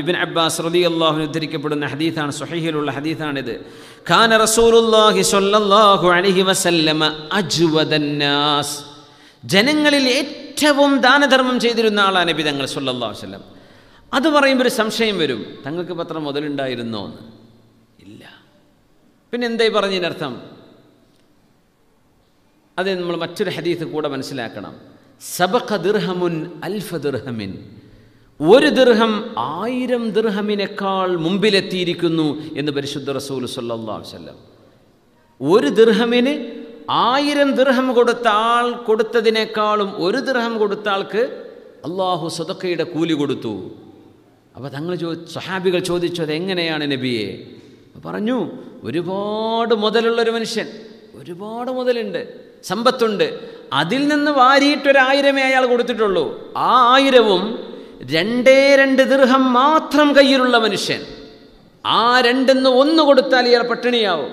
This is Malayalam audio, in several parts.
ഇബിൻ അബ്ബാസ് റതി അള്ളാഹു ഉദ്ധരിക്കപ്പെടുന്ന ഹദീത്താണ് സുഹൈഹിലുള്ള ഹദീത്താണിത് ഖാന റസൂലുല്ലാഹി സ്വല്ലല്ലാഹു അലൈഹി വസല്ലമ അജ്വദന്നാസ് ജനങ്ങളിൽ ഏറ്റവും ദാനധർമ്മം ചെയ്തിരുന്ന ആളാണ് നബി തങ്ങൾ സ്വല്ലല്ലാഹു അലൈഹി വസല്ലം അത് പറയുമ്പോൾ ഒരു സംശയം വരും തങ്ങൾക്ക് പത്രം മുതലുണ്ടായിരുന്നോ എന്ന് ഇല്ല പിന്നെ എന്തായി പറഞ്ഞതിനർത്ഥം അത് നമ്മൾ മറ്റൊരു ഹദീസ് കൂടെ മനസ്സിലാക്കണം സബഖ ദിർഹമുൻ അൽഫ ദിർഹമിൻ ഒരു ദിർഹം ആയിരം ദിർഹമിനേക്കാൾ മുമ്പിലെത്തിയിരിക്കുന്നു എന്ന് പരിശുദ്ധ റസൂൽ സല്ലാ ഒരു ദിർഹമിന് ആയിരം ദിർഹം കൊടുത്ത ആൾ കൊടുത്തതിനേക്കാളും ഒരു ദിർഹം കൊടുത്ത ആൾക്ക് അള്ളാഹു സദക്കയുടെ കൂലി കൊടുത്തു അപ്പോൾ തങ്ങൾ ചോ സഹാബികൾ ചോദിച്ചു എങ്ങനെയാണ് നബിയെ പറഞ്ഞു ഒരുപാട് മുതലുള്ളൊരു മനുഷ്യൻ ഒരുപാട് മുതലുണ്ട് സമ്പത്തുണ്ട് അതിൽ നിന്ന് വാരിയിട്ടൊരായിരമേ അയാൾ കൊടുത്തിട്ടുള്ളൂ ആ ആയിരവും രണ്ടേ രണ്ട് ദീർഘം മാത്രം കയ്യിലുള്ള മനുഷ്യൻ ആ രണ്ടെന്ന് ഒന്ന് കൊടുത്താൽ ഇയാൾ പട്ടിണിയാവും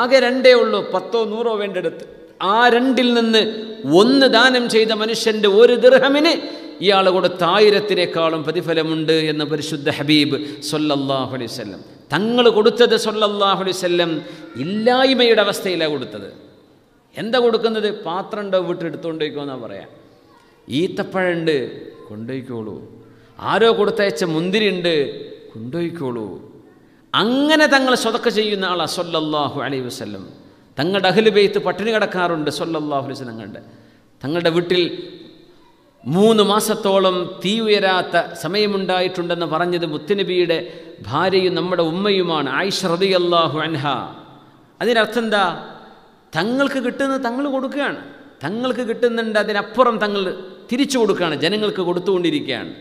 ആകെ രണ്ടേ ഉള്ളൂ പത്തോ നൂറോ വേണ്ടെടുത്ത് ആ രണ്ടിൽ നിന്ന് ഒന്ന് ദാനം ചെയ്ത മനുഷ്യൻ്റെ ഒരു ദീർഘമിന് ഇയാൾ കൊടുത്ത ആയിരത്തിനേക്കാളും പ്രതിഫലമുണ്ട് എന്ന് പരിശുദ്ധ ഹബീബ് സൊല്ലല്ലാഹു അലൈവല്ലം തങ്ങൾ കൊടുത്തത് സൊല്ലല്ലാഹു അലൈവല്ലം ഇല്ലായ്മയുടെ അവസ്ഥയിലാണ് കൊടുത്തത് എന്താ കൊടുക്കുന്നത് പാത്രം ഉണ്ടോ വീട്ടിൽ എടുത്തുകൊണ്ടേക്കോ പറയാം ഈത്തപ്പഴുണ്ട് കൊണ്ടുപോയിക്കോളൂ ആരോ കൊടുത്തയച്ച മുന്തിരിയുണ്ട് കൊണ്ടുപോയിക്കോളൂ അങ്ങനെ തങ്ങൾ സ്വതക്ക ചെയ്യുന്ന ആളാ സൊല്ലാഹു അലൈ വസ്ലം തങ്ങളുടെ അഖിൽ ബെയ്ത്ത് പട്ടിണി കിടക്കാറുണ്ട് സൊല്ലാഹു അലൈഹി തങ്ങളുടെ തങ്ങളുടെ വീട്ടിൽ മൂന്ന് മാസത്തോളം തീ ഉയരാത്ത സമയമുണ്ടായിട്ടുണ്ടെന്ന് പറഞ്ഞത് മുത്തുനബിയുടെ ഭാര്യയും നമ്മുടെ ഉമ്മയുമാണ് ആയിഷ റബി അള്ളാഹു അൻഹ അതിനർത്ഥം എന്താ തങ്ങൾക്ക് കിട്ടുന്നത് തങ്ങൾ കൊടുക്കുകയാണ് തങ്ങൾക്ക് കിട്ടുന്നുണ്ട് അതിനപ്പുറം തങ്ങൾ തിരിച്ചു കൊടുക്കുകയാണ് ജനങ്ങൾക്ക് കൊടുത്തുകൊണ്ടിരിക്കുകയാണ്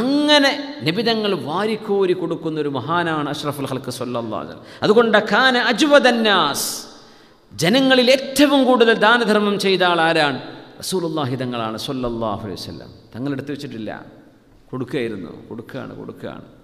അങ്ങനെ നിബിതങ്ങൾ വാരിക്കോരി കൊടുക്കുന്ന ഒരു മഹാനാണ് അഷ്റഫുൽ ഹൽക്ക് സൊല്ലാദൽ അതുകൊണ്ട് ഖാന അജുബദന്നാസ് ജനങ്ങളിൽ ഏറ്റവും കൂടുതൽ ദാനധർമ്മം ചെയ്ത ആൾ ആരാണ് റസൂലുള്ളാഹി തങ്ങളാണ് സൊല്ലാഹു അലൈവല്ലം തങ്ങളെടുത്ത് വെച്ചിട്ടില്ല കൊടുക്കുകയായിരുന്നു കൊടുക്കുകയാണ് കൊടുക്കുകയാണ്